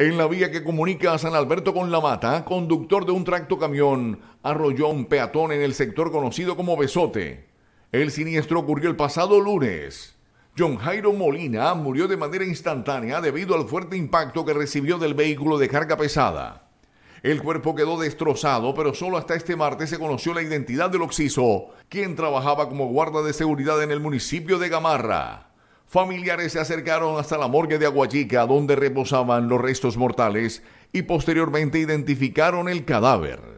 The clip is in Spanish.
En la vía que comunica a San Alberto con La Mata, conductor de un tracto camión arrolló un peatón en el sector conocido como Besote. El siniestro ocurrió el pasado lunes. John Jairo Molina murió de manera instantánea debido al fuerte impacto que recibió del vehículo de carga pesada. El cuerpo quedó destrozado, pero solo hasta este martes se conoció la identidad del occiso, quien trabajaba como guarda de seguridad en el municipio de Gamarra. Familiares se acercaron hasta la morgue de Aguayica donde reposaban los restos mortales, y posteriormente identificaron el cadáver.